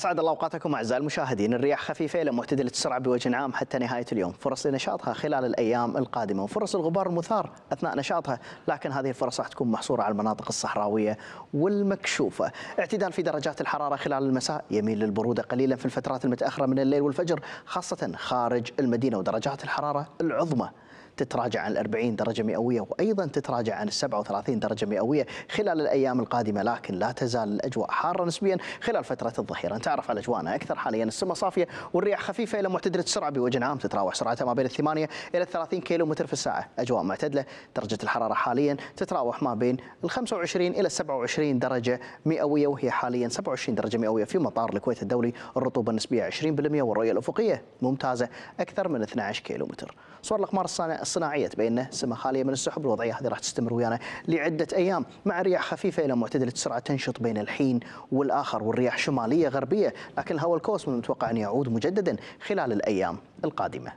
أسعد الله أوقاتكم أعزائي المشاهدين الرياح خفيفة إلى معتدلة السرعة بوجه عام حتى نهاية اليوم فرص لنشاطها خلال الأيام القادمة وفرص الغبار المثار أثناء نشاطها لكن هذه الفرص راح تكون محصورة على المناطق الصحراوية والمكشوفة اعتدال في درجات الحرارة خلال المساء يميل للبرودة قليلا في الفترات المتأخرة من الليل والفجر خاصة خارج المدينة ودرجات الحرارة العظمى تتراجع عن 40 درجة مئوية وأيضا تتراجع عن 37 درجة مئوية خلال الأيام القادمة لكن لا تزال الأجواء حارة نسبيا خلال فترة الظهيرة نتعرف على أجواءنا أكثر حاليا السماء صافية والرياح خفيفة إلى معتدلة السرعة بوجه عام تتراوح سرعتها ما بين 8 إلى 30 كيلو متر في الساعة أجواء معتدلة درجة الحرارة حاليا تتراوح ما بين ال 25 إلى 27 درجة مئوية وهي حاليا 27 درجة مئوية في مطار الكويت الدولي الرطوبة النسبية 20% والرؤية الأفقية ممتازة أكثر من 12 كيلو متر صور الأقمار الصانعة الصناعيه تبين انه خاليه من السحب الوضعيه هذه راح تستمر ويانا لعده ايام مع رياح خفيفه الى معتدله السرعه تنشط بين الحين والاخر والرياح شماليه غربيه لكن الهواء من المتوقع ان يعود مجددا خلال الايام القادمه.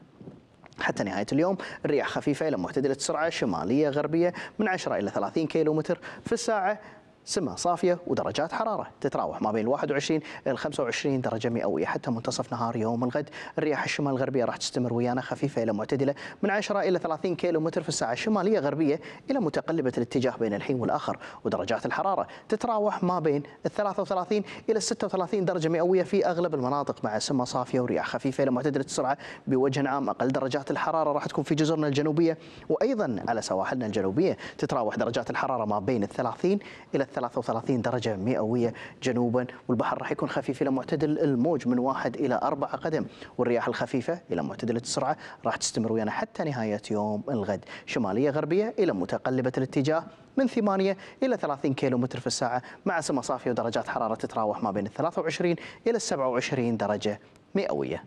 حتى نهاية اليوم الرياح خفيفة إلى معتدلة السرعة شمالية غربية من 10 إلى 30 كيلومتر في الساعة سمة صافية ودرجات حرارة تتراوح ما بين 21 إلى 25 درجة مئوية حتى منتصف نهار يوم الغد الرياح الشمال الغربية راح تستمر ويانا خفيفة إلى معتدلة من 10 إلى 30 كيلو متر في الساعة الشمالية غربية إلى متقلبة الاتجاه بين الحين والآخر ودرجات الحرارة تتراوح ما بين 33 إلى 36 درجة مئوية في أغلب المناطق مع سمة صافية ورياح خفيفة إلى معتدلة السرعة بوجه عام أقل درجات الحرارة راح تكون في جزرنا الجنوبية وأيضا على سواحلنا الجنوبية تتراوح درجات الحرارة ما بين 30 إلى 33 درجة مئوية جنوبا والبحر راح يكون خفيف إلى معتدل الموج من واحد إلى أربعة قدم والرياح الخفيفة إلى معتدلة السرعة راح تستمر ويانا حتى نهاية يوم الغد شمالية غربية إلى متقلبة الاتجاه من 8 إلى 30 كيلو متر في الساعة مع سماء صافية ودرجات حرارة تتراوح ما بين 23 إلى 27 درجة مئوية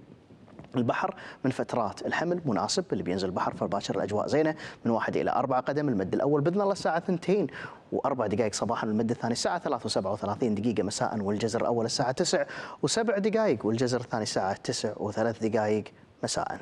البحر من فترات الحمل مناسب اللي بينزل البحر فالباشر الاجواء زينه من واحد الى أربعة قدم المد الاول باذن الله الساعه 2 واربع دقائق صباحا والمد الثاني الساعه 3 و37 دقيقه مساء والجزر الاول الساعه 9 وسبع دقائق والجزر الثاني الساعه 9 وثلاث دقائق مساء.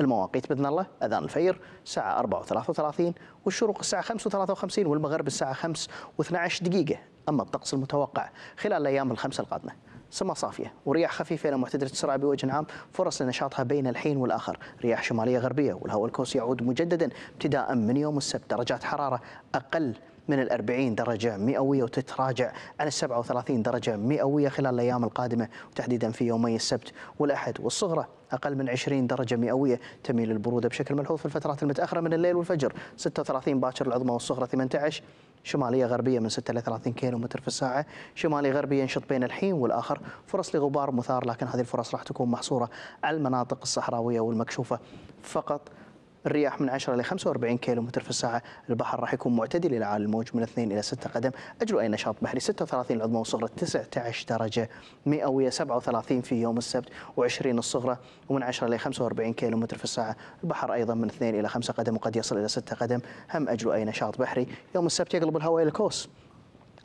المواقيت باذن الله اذان الفير الساعه 4 و33 والشروق الساعه 5 و53 والمغرب الساعه 5 و12 دقيقه اما الطقس المتوقع خلال الايام الخمسه القادمه سماء صافية ورياح خفيفة إلى معتدلة السرعة بوجه عام فرص لنشاطها بين الحين والآخر رياح شمالية غربية والهواء الكوس يعود مجددا ابتداء من يوم السبت درجات حرارة أقل من ال 40 درجة مئوية وتتراجع عن ال 37 درجة مئوية خلال الأيام القادمة وتحديدا في يومي السبت والأحد والصغرى أقل من 20 درجة مئوية تميل البرودة بشكل ملحوظ في الفترات المتأخرة من الليل والفجر 36 باكر العظمى والصغرى 18 شمالية غربية من 6 إلى 30 متر في الساعة شمالي غربي ينشط بين الحين والآخر فرص لغبار مثار لكن هذه الفرص راح تكون محصورة على المناطق الصحراوية والمكشوفة فقط الرياح من 10 إلى 45 كيلو متر في الساعة البحر راح يكون معتدل إلى عالي الموج من 2 إلى 6 قدم أجروا أي نشاط بحري 36 العظمى والصغرى 19 درجة مئوية 37 في يوم السبت و20 الصغرى ومن 10 إلى 45 كيلو متر في الساعة البحر أيضا من 2 إلى 5 قدم وقد يصل إلى 6 قدم هم أجروا أي نشاط بحري يوم السبت يقلب الهواء إلى الكوس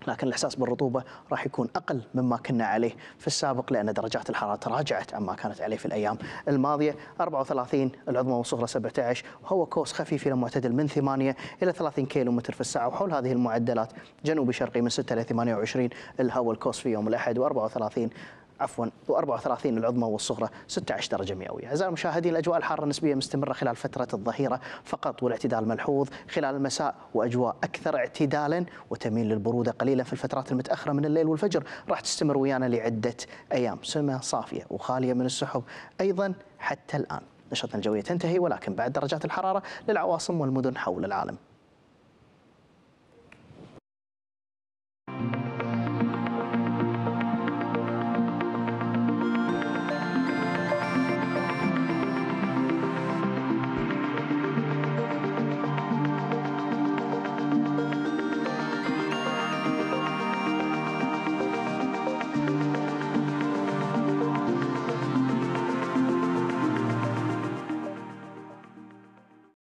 لكن الإحساس بالرطوبة راح يكون أقل مما كنا عليه في السابق لأن درجات الحرارة تراجعت عما كانت عليه في الأيام الماضية 34 العظمى والصغرى 17 وهو كوس خفيف إلى معتدل من 8 إلى 30 كيلو متر في الساعة وحول هذه المعدلات جنوبي شرقي من 6 إلى 28 الهواء الكوس في يوم الأحد و34 عفوا و34 العظمى والصغرى 16 درجه مئويه. اعزائي المشاهدين الاجواء الحاره النسبيه مستمره خلال فتره الظهيره فقط والاعتدال ملحوظ خلال المساء واجواء اكثر اعتدالا وتميل للبروده قليلا في الفترات المتاخره من الليل والفجر راح تستمر ويانا لعده ايام سماء صافيه وخاليه من السحب ايضا حتى الان. نشاطنا الجويه تنتهي ولكن بعد درجات الحراره للعواصم والمدن حول العالم.